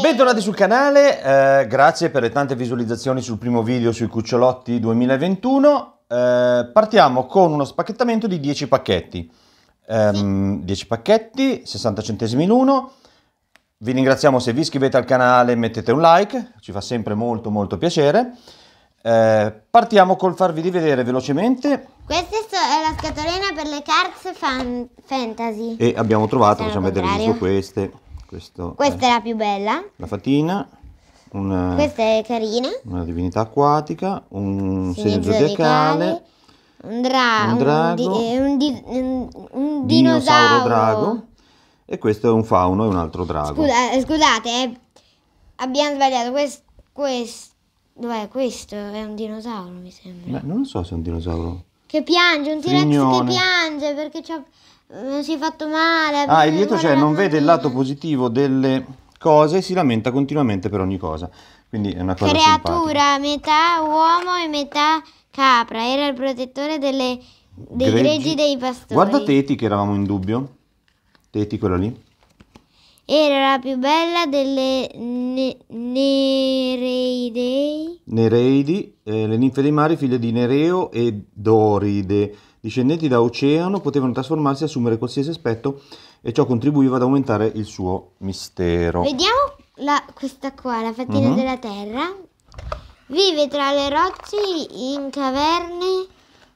Bentornati sul canale, eh, grazie per le tante visualizzazioni sul primo video sui cucciolotti 2021. Eh, partiamo con uno spacchettamento di 10 pacchetti. Um, ehm, 10 pacchetti, 60 centesimi in uno. Vi ringraziamo se vi iscrivete al canale, e mettete un like, ci fa sempre molto molto piacere. Eh, partiamo col farvi rivedere velocemente. Questa è la scatolina per le cards fantasy. E abbiamo trovato, facciamo vedere giusto queste. Questo Questa è, è la più bella. La fatina. Una, Questa è carina. Una divinità acquatica, un segno zodiacale, un, dra un drago, eh, un, di un, un dinosauro. dinosauro drago e questo è un fauno e un altro drago. Scusa, eh, scusate, eh, abbiamo sbagliato. Questo, questo, dov'è? questo è un dinosauro, mi sembra. Beh, non so se è un dinosauro. Che piange, un T-Rex che piange perché c'ha si è fatto male. Ah, il dietro cioè non vede il lato positivo delle cose e si lamenta continuamente per ogni cosa. Quindi è una cosa Creatura, simpatica. metà uomo e metà capra, era il protettore delle, dei greggi. greggi dei pastori. Guarda Teti che eravamo in dubbio. Teti quella lì. Era la più bella delle ne Nereidei. Nereidi, eh, le ninfe dei mari, figlie di Nereo e Doride discendenti da Oceano, potevano trasformarsi e assumere qualsiasi aspetto e ciò contribuiva ad aumentare il suo mistero. Vediamo la, questa qua, la fatina mm-hmm. della Terra. Vive tra le rocce, in caverne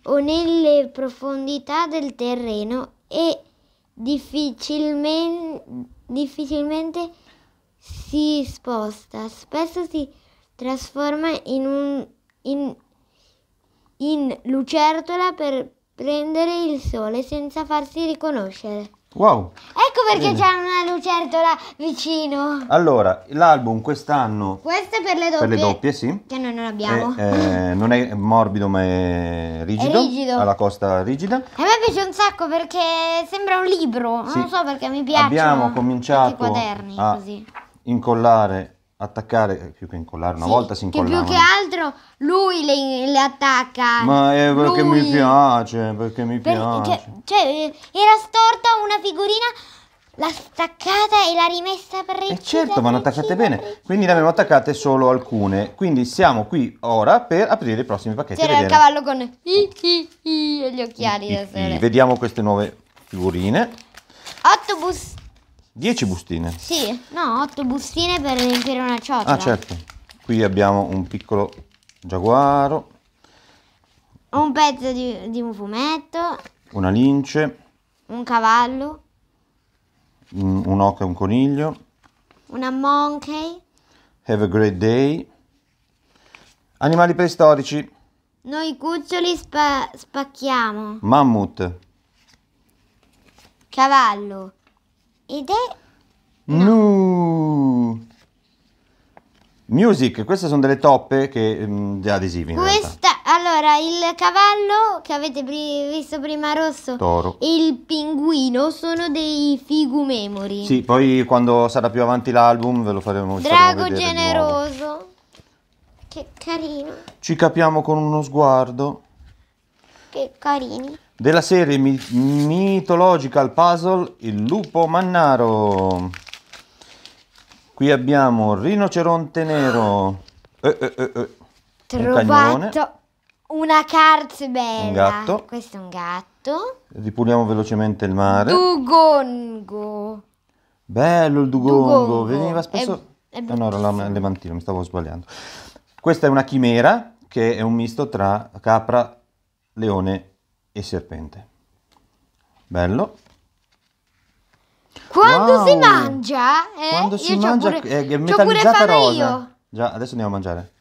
o nelle profondità del terreno e difficilmente, difficilmente si sposta. Spesso si trasforma in un... In, in lucertola per prendere il sole senza farsi riconoscere. Wow! Ecco perché Bene. c'è una lucertola vicino. Allora, l'album quest'anno... Questo è per le doppie. Per le doppie, sì. Che noi non abbiamo. È, eh, è, eh, non è morbido ma è rigido. È rigido. Ha la costa rigida. E A me piace un sacco perché sembra un libro. Sì. Non so perché mi piace. Abbiamo cominciato i quaderni, a così. incollare attaccare eh, più che incollare una sì, volta si incolla. Che più che altro lui le, le attacca. Ma è perché lui. mi piace, perché mi per, cioè, piace. Cioè, cioè, era storta una figurina L'ha staccata e l'ha rimessa per recita. Eh, e certo, vanno attaccate bene. Quindi ne abbiamo attaccate solo alcune. Quindi siamo qui ora per aprire i prossimi pacchetti. C'era il cavallo con i, i, i, gli occhiali I, da sole. Vediamo queste nuove figurine. Autobus 10 bustine? Sì, no, 8 bustine per riempire una ciotola. Ah, certo. Qui abbiamo un piccolo giaguaro. Un pezzo di, di un fumetto. Una lince. Un cavallo. Un, un e un coniglio. Una monkey. Have a great day. Animali preistorici. Noi cuccioli spa spacchiamo. Mammut. Cavallo. Ed è... No. Music, queste sono delle toppe che, mh, mm, adesivi in Questa, realtà. allora, il cavallo che avete visto prima rosso Toro. e il pinguino sono dei figu memory. Sì, poi quando sarà più avanti l'album ve lo faremo Drago generoso. Che carino. Ci capiamo con uno sguardo. Che carini della serie Mythological Puzzle Il lupo mannaro. Qui abbiamo rinoceronte nero. Eh, eh, eh, Trovato eh. un una carta bella. Un gatto. Questo è un gatto. Ripuliamo velocemente il mare. Dugongo. Bello il dugongo. dugongo. Veniva spesso... È, è oh, no, era la levantino, mi stavo sbagliando. Questa è una chimera che è un misto tra capra, leone e serpente. Bello. Quando wow. si mangia, eh, Quando si mangia pure, eh, è, è metallizzata rosa. Io. Già, adesso andiamo a mangiare.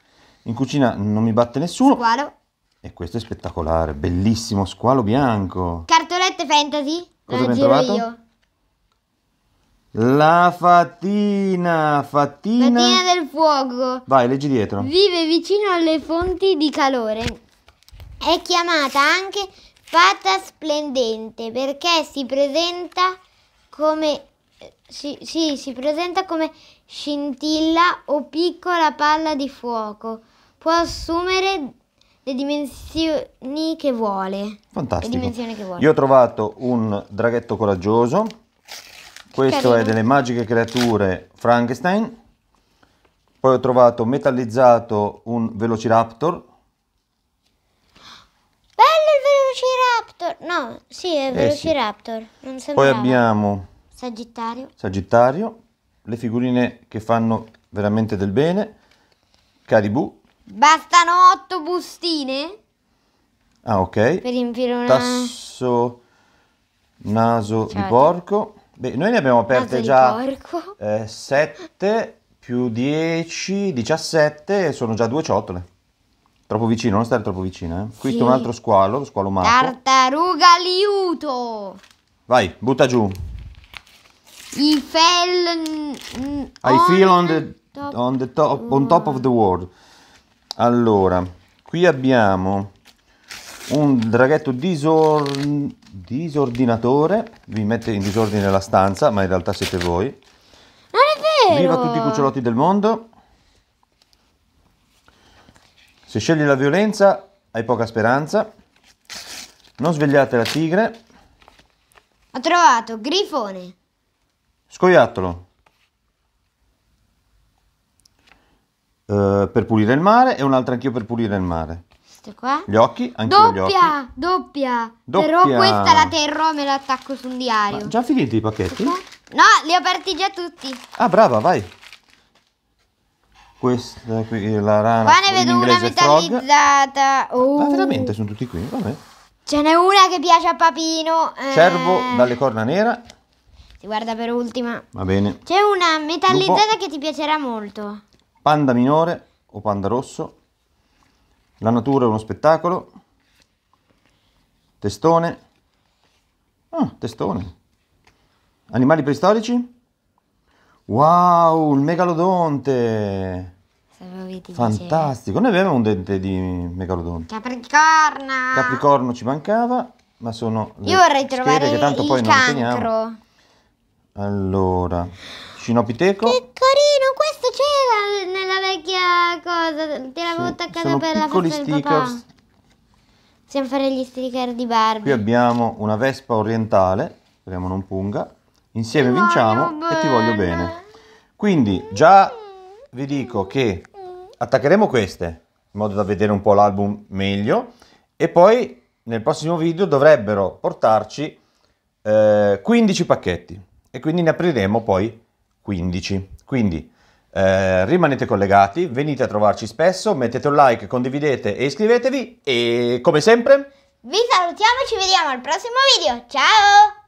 In cucina non mi batte nessuno. Squalo. E questo è spettacolare, bellissimo, squalo bianco. Cartolette fantasy. Cosa abbiamo trovato? Io. La fatina, fatina. Fatina del fuoco. Vai, leggi dietro. Vive vicino alle fonti di calore. È chiamata anche fata splendente perché si presenta come, sì, sì, si presenta come scintilla o piccola palla di fuoco. Può assumere le dimensioni che vuole. Fantastico. Che vuole. Io ho trovato un draghetto coraggioso. Questo Carino. è delle magiche creature Frankenstein. Poi ho trovato metallizzato un Velociraptor no, sì, è Velociraptor. Eh sì. Non Poi abbiamo Sagittario. Sagittario, le figurine che fanno veramente del bene. Caribou. Bastano otto bustine. Ah, ok. Per riempire una... Tasso, naso certo. di porco. Beh, noi ne abbiamo aperte già eh, 7 più 10, 17 e sono già due ciotole. Troppo vicino, non stare troppo vicino, eh. Qui sì. c'è un altro squalo, lo squalo Marco. Tartaruga liuto! Vai, butta giù. I fell... I feel on the, top, on, the top, on top of the world. Allora, qui abbiamo un draghetto disor... disordinatore. Vi mette in disordine la stanza, ma in realtà siete voi. Non è vero! Viva tutti i cucciolotti del mondo. Se scegli la violenza hai poca speranza. Non svegliate la tigre. Ho trovato grifone. Scoiattolo. Uh, per pulire il mare e un'altra anch'io per pulire il mare. qua? Gli occhi, anch'io doppia, gli occhi. Doppia, doppia. Però questa la terrò me la attacco un diario. Ma già finiti i pacchetti? No, li ho aperti già tutti. Ah, brava, vai. Questa qui, la rana. Qua ne vedo una metallizzata. Oh. Ma uh. veramente sono tutti qui, vabbè. Ce n'è una che piace a Papino. Eh. Cervo dalle corna nera. si guarda per ultima. Va bene. C'è una metallizzata Lupo. che ti piacerà molto. Panda minore o panda rosso. La natura è uno spettacolo. Testone. Ah, testone. Animali preistorici? Wow, il megalodonte! Fantastico, noi abbiamo un dente di megalodonte. Capricorno! Capricorno ci mancava, ma sono Io vorrei trovare che tanto il poi cancro. Non allora, Cinopiteco. Che carino, questo c'era nella vecchia cosa, te l'avevo sì, attaccata per la festa stickers. del papà. Possiamo fare gli sticker di Barbie. Qui abbiamo una vespa orientale, speriamo non punga. Insieme ti vinciamo e ti voglio bene. Quindi già vi dico che attaccheremo queste in modo da vedere un po' l'album meglio e poi nel prossimo video dovrebbero portarci eh, 15 pacchetti e quindi ne apriremo poi 15. Quindi eh, rimanete collegati, venite a trovarci spesso, mettete un like, condividete e iscrivetevi e come sempre vi salutiamo e ci vediamo al prossimo video. Ciao!